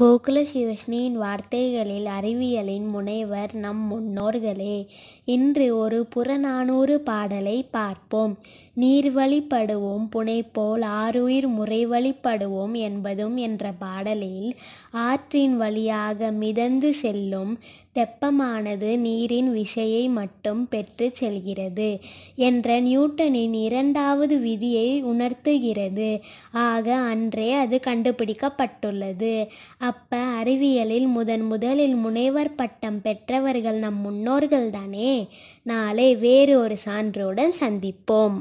கோகுல சிவஷ்ணியின் வார்த்தைகளில் அறிவியலின் முனைவர் நம் முன்னோர்களே இன்று ஒரு புறநானூறு பாடலை பார்ப்போம் நீர் வழிபடுவோம் போல் ஆறுயிர் முறை வழிபடுவோம் என்பதும் என்ற பாடலில் ஆற்றின் வழியாக மிதந்து செல்லும் தெப்பமானது நீரின் விசையை மட்டும் பெற்று செல்கிறது என்ற நியூட்டனின் இரண்டாவது விதியை உணர்த்துகிறது ஆக அன்றே அது கண்டுபிடிக்கப்பட்டுள்ளது அப்ப அறிவியலில் முதன் முதலில் முனைவர் பட்டம் பெற்றவர்கள் நம் முன்னோர்கள் தானே நாளை வேறு ஒரு சான்றோடன் சந்திப்போம்